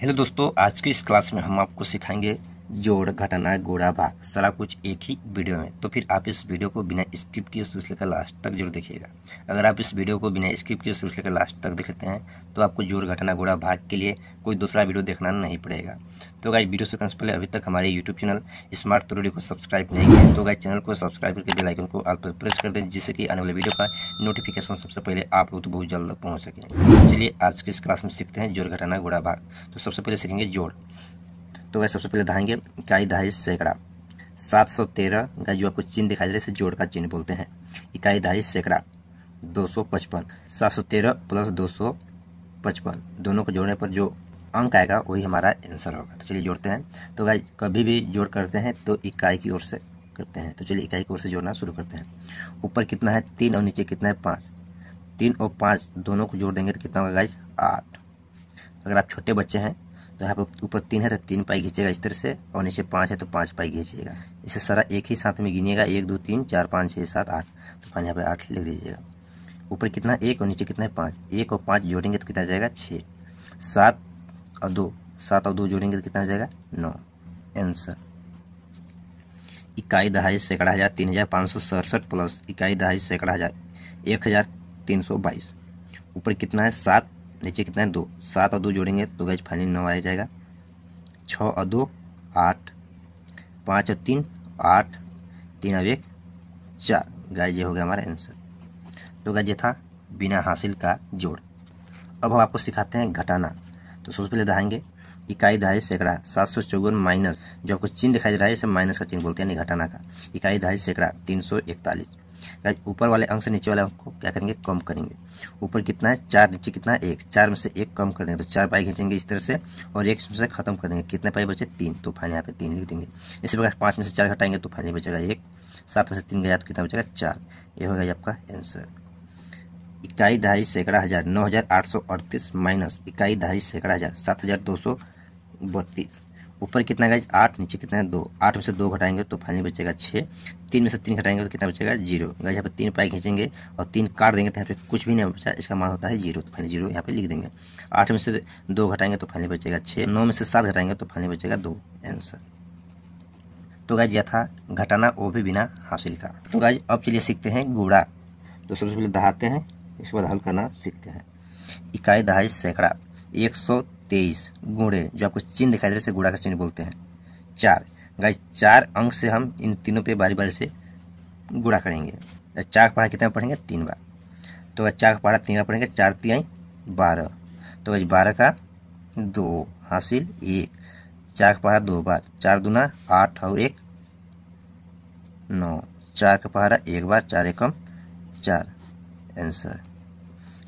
hello दोस्तों आज की इस क्लास में हम आपको सिखाएंगे जोड़ घटना गोड़ा भाग सारा कुछ एक ही वीडियो में तो फिर आप इस वीडियो को बिना स्क्रिप्ट के सोच लेकर लास्ट तक जरूर देखिएगा अगर आप इस वीडियो को बिना स्क्रिप्ट के सोच लेकर लास्ट तक देख लेते हैं तो आपको जोड़ घटना गोड़ा भाग के लिए कोई दूसरा वीडियो देखना नहीं पड़ेगा तो गाय वीडियो से पहले अभी तक हमारे यूट्यूब चैनल स्मार्ट तुरड़ी को सब्सक्राइब नहीं किया तो गाय चैनल को सब्सक्राइब करके बेलाइकन को आप प्रेस कर दें जिससे कि आने वाले वीडियो का नोटिफिकेशन सबसे पहले आप लोग तो बहुत जल्द पहुँच सके चलिए आज के इस क्लास में सीखते हैं जोड़ घटना गोड़ा भाग तो सबसे पहले सीखेंगे जोड़ तो वह सबसे पहले दहाएंगे इकाई दहाई सैकड़ा सात सौ तेरह का जो आपको चिन्ह दिखाई दे रहा है इसे जोड़ का चिन्ह बोलते हैं इकाई दहाई सैकड़ा दो सौ पचपन सात सौ तेरह प्लस दो सौ पचपन दोनों को जोड़ने पर जो अंक आएगा वही हमारा आंसर होगा तो चलिए जोड़ते हैं तो गाय कभी भी जोड़ करते हैं तो इकाई की ओर से करते हैं तो चलिए इकाई की ओर से जोड़ना शुरू करते हैं ऊपर कितना है तीन और नीचे कितना है पाँच तीन और पाँच दोनों को जोड़ देंगे तो कितना होगा गाइज आठ अगर आप छोटे बच्चे हैं तो यहाँ पर ऊपर तीन है तो तीन पाई खींचेगा इस तरह से और नीचे पाँच है तो पाँच पाई खींचेगा इसे सारा एक ही साथ में गिनिएगा एक दो तीन चार पाँच छः सात आठ तो पाँच यहाँ पर आठ लिख दीजिएगा ऊपर कितना एक और नीचे कितना है पाँच एक और पाँच जोड़ेंगे तो कितना जाएगा छः सात और दो सात और दो जोड़ेंगे तो कितना जाएगा नौ आंसर इकाई दहाई सैकड़ा हज़ार तीन हज़ार पाँच सौ सड़सठ प्लस इकाई दहाई सैकड़ा हज़ार एक हज़ार तीन सौ बाईस ऊपर कितना है सात नीचे कितना है दो सात और दो जोड़ेंगे तो गैज फाइनली नौ आ जाएगा छः और दो आठ पाँच और तीन आठ तीन और एक चार गाइज ये हो गया हमारा आंसर तो गाइज ये था बिना हासिल का जोड़ अब हम आपको सिखाते हैं घटाना तो सबसे पहले दहाएंगे इकाई दहाई सैकड़ा सात सौ चौवन माइनस जो आपको चिन्ह दिखाई दे रहा है इसे माइनस का चिन्ह बोलते हैं नहीं घटाना का इकाई दहाई सैकड़ा तीन सौ इकतालीस गाइज ऊपर वाले अंक से नीचे वाले अंक को क्या करेंगे कम करेंगे ऊपर कितना है चार नीचे कितना है एक चार में से एक कम कर देंगे तो चार पाई खींचेंगे इस तरह से और एक से खत्म कर देंगे कितने पाई बचे तीन तो फाइनल यहाँ पे तीन लिख देंगे इसी प्रकार पाँच में से चार हटाएंगे तो फाइनल बचेगा एक सात में से तीन गया तो कितना बचेगा चार ये होगा आपका आंसर इकाई दहाई सैकड़ा हज़ार नौ हज़ार आठ सौ अड़तीस माइनस इकाई दहाई सैकड़ा हज़ार सात हज़ार दो सौ बत्तीस ऊपर कितना गैज आठ नीचे कितना है दो आठ में से दो घटाएंगे तो फाइनली बचेगा छः तीन में से तीन घटाएंगे तो कितना बचेगा जीरो गाइज यहाँ पर तीन पाई खींचेंगे और तीन काट देंगे तो यहाँ पर कुछ भी नहीं बचा इसका मान होता है जीरो तो फाइनली जीरो यहाँ पर लिख देंगे आठ में से दो घटाएंगे तो फाइनली बचेगा छः नौ में से सात घटाएंगे तो फाइनली बचेगा दो आंसर तो गाइज यह था घटाना वो भी बिना हासिल का तो गाइज अब चलिए सीखते हैं गुड़ा तो सबसे पहले दहाते हैं इसके बाद हल करना सीखते हैं इकाई दहाई सैकड़ा एक सौ तेईस गुड़े जो आपको चिन्ह दिखाई दे रहा है इसे गुड़ा का चिन्ह बोलते हैं चार गाइस चार अंक से हम इन तीनों पे बारी बारी से गुड़ा करेंगे तो चार पहाड़ा कितना पढ़ेंगे तीन बार तो अगर चार पहाड़ा तीन बार पढ़ेंगे चार तिहाई बारह तो गाइस बारह का दो हासिल एक चार का दो बार चार दूना आठ और एक नौ चार का पहाड़ा एक बार चार एकम चार आंसर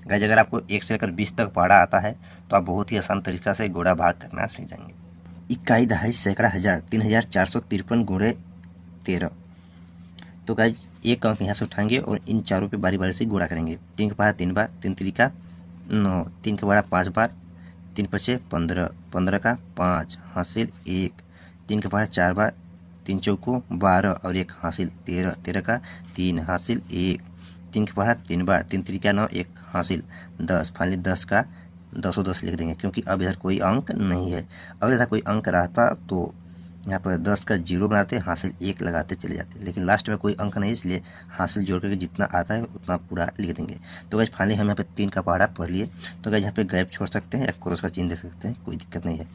गाइज अगर आपको एक से लेकर बीस तक पहाड़ा आता है तो आप बहुत ही आसान तरीका से घोड़ा भाग करना सीख जाएंगे इक्काई दहाई सैकड़ा हज़ार तीन हज़ार चार सौ तिरपन घोड़े तेरह तो गाइज एक अंक यहाँ से उठाएंगे और इन चारों पे बारी बारी से घोड़ा करेंगे तीन के पहाड़ा तीन बार तीन तरीका नौ तीन के पहाड़ा पाँच बार तीन पचे पंद्रह पंद्रह का पाँच हासिल एक तीन के पहाड़ा चार बार तीन चौको बारह और एक हासिल तेरह तेरह का तीन हासिल एक तीन के पढ़ा तीन बार तीन त्री क्या नौ एक हासिल दस फाइनली दस का दसों दस लिख देंगे क्योंकि अब इधर कोई अंक नहीं है अगर इधर कोई अंक रहता तो यहाँ पर दस का जीरो बनाते हासिल एक लगाते चले जाते लेकिन लास्ट में कोई अंक नहीं इसलिए हासिल जोड़ करके जितना आता है उतना पूरा लिख देंगे तो गैस फाइनली हम यहाँ पे तीन का पहाड़ा पढ़ लिए तो गैस यहाँ पे गैप छोड़ सकते हैं या क्रोस का चिन्ह दे सकते हैं कोई दिक्कत नहीं है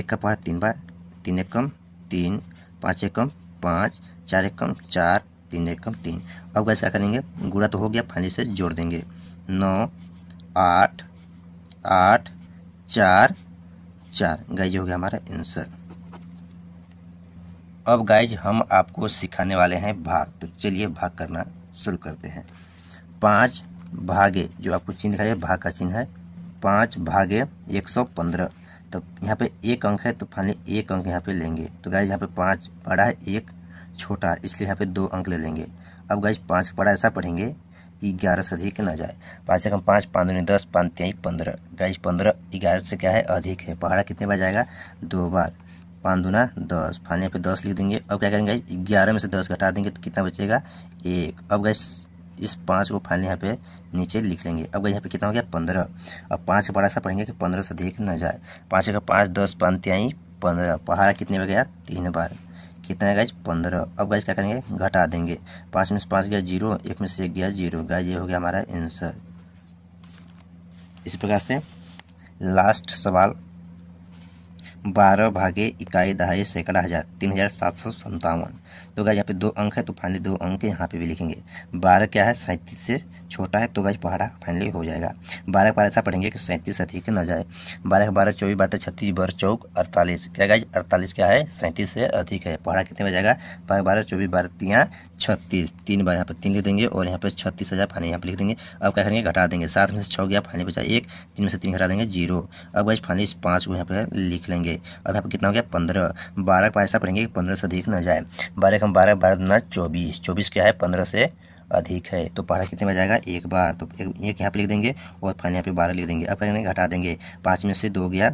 एक का पहाड़ा तीन बार तीन एक कम तीन पाँच एक कम पाँच चार एक कम चार तीन एक कम तीन अब कैसे क्या करेंगे गुड़ा तो हो गया फाइनली से जोड़ देंगे नौ आठ आठ चार चार गाइज हो गया हमारा आंसर अब गाइज हम आपको सिखाने वाले हैं भाग तो चलिए भाग करना शुरू करते हैं पाँच भागे जो आपको चिन्ह दिखाई भाग का चिन्ह है पाँच भागे एक सौ पंद्रह तो यहाँ पे एक अंक है तो फाइनली एक अंक यहाँ पे लेंगे तो गाइज यहाँ पे पाँच बड़ा है एक छोटा इसलिए यहाँ पे दो अंक ले लेंगे अब गाइज पाँच का बड़ा ऐसा पढ़ेंगे कि ग्यारह से अधिक ना जाए पाँच एक कम पाँच पाँच दूनी दस पाँच त्याई पंद्रह गाइज पंद्रह ग्यारह से क्या है अधिक है पहाड़ा कितने बार जाएगा दो बार पाँच दूना दस फाइनल यहाँ पे दस लिख देंगे अब क्या करेंगे गाइज ग्यारह में से दस घटा देंगे तो कितना बचेगा एक अब गाइज इस पाँच को फाइनल यहाँ पे नीचे लिख लेंगे अब यहाँ पे कितना हो गया पंद्रह अब पाँच का बड़ा सा पढ़ेंगे कि पंद्रह से अधिक न जाए पाँच एक पाँच दस पाँच त्याई पंद्रह पहाड़ा कितने बार गया तीन बार कितना है गाइज पंद्रह अब गाइज क्या करेंगे घटा देंगे पाँच में से पाँच गया जीरो एक में से एक गया जीरो गाइज ये हो गया हमारा आंसर इस प्रकार से लास्ट सवाल बारह भागे इकाई दहाई सैकड़ा हज़ार तीन हज़ार सात सौ संतावन तो गाइज यहाँ पे दो अंक है तो फाइनली दो अंक यहाँ पे भी लिखेंगे बारह क्या है सैंतीस से छोटा है तो गाइज पहाड़ा फाइनली हो जाएगा बारह बारह ऐसा पढ़ेंगे कि सैंतीस अधिक ना जाए बारह बारह चौबीस बारह तो छत्तीस बारह चौक अड़तालीस क्या गाय अड़तालीस क्या है सैंतीस से अधिक है पहाड़ा कितने में जाएगा बारह बारह चौबीस बारह तीन छत्तीस तीन बार यहाँ पर तीन लिख देंगे और यहाँ पर छत्तीस हज़ार फाइनली यहाँ पर लिख देंगे अब क्या करेंगे घटा देंगे सात में से छः गया फाइनली बचा एक तीन में से तीन घटा देंगे जीरो अब गाइज फाइनली इस पाँच को यहाँ पर लिख लेंगे अब यहाँ पर कितना हो गया पंद्रह बारह का ऐसा पढ़ेंगे कि पंद्रह से अधिक ना जाए बारह कम बारह बारह दुना चौबीस चौबीस क्या है पंद्रह से अधिक है तो बारह कितने में जाएगा एक बार तो एक, यहाँ पे लिख देंगे और फाइन यहाँ पे बारह लिख देंगे अब करेंगे घटा देंगे पाँच में से दो गया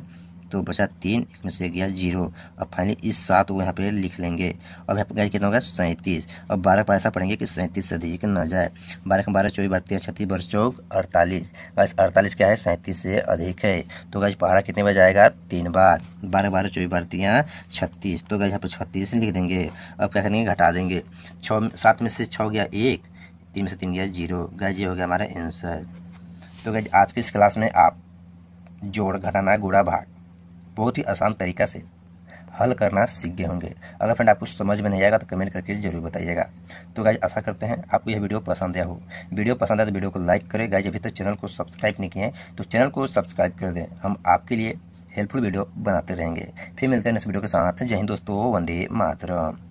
तो बचा तीन इसमें से गया जीरो और फाइनली इस सात को यहाँ पे लिख लेंगे अब यहाँ पर गया कितना होगा सैंतीस और बारह पर ऐसा पढ़ेंगे कि सैंतीस से अधिक ना जाए बारह का बारह चौबीस बत्तीस छत्तीस बरस चौक अड़तालीस बस अड़तालीस क्या है सैंतीस से अधिक है तो गाइज पहाड़ा कितने बार जाएगा तीन बार बारह बारह चौबीस बत्तियाँ छत्तीस तो गाइज यहाँ पर छत्तीस लिख देंगे अब क्या करेंगे घटा देंगे छः सात में से छः गया एक तीन में से तीन गया जीरो गाय ये हो गया हमारा आंसर तो गाइज आज की इस क्लास में आप जोड़ घटाना गुड़ा भाग बहुत ही आसान तरीका से हल करना सीख गए होंगे अगर फ्रेंड आपको समझ में नहीं आएगा तो कमेंट करके जरूर बताइएगा तो गाइज आशा करते हैं आपको यह वीडियो पसंद आया हो वीडियो पसंद आया तो वीडियो को लाइक करें गाइज अभी तक तो चैनल को सब्सक्राइब नहीं किए हैं तो चैनल को सब्सक्राइब कर दें हम आपके लिए हेल्पफुल वीडियो बनाते रहेंगे फिर मिलते हैं नेक्स्ट वीडियो के साथ जय हिंद दोस्तों वंदे मातरम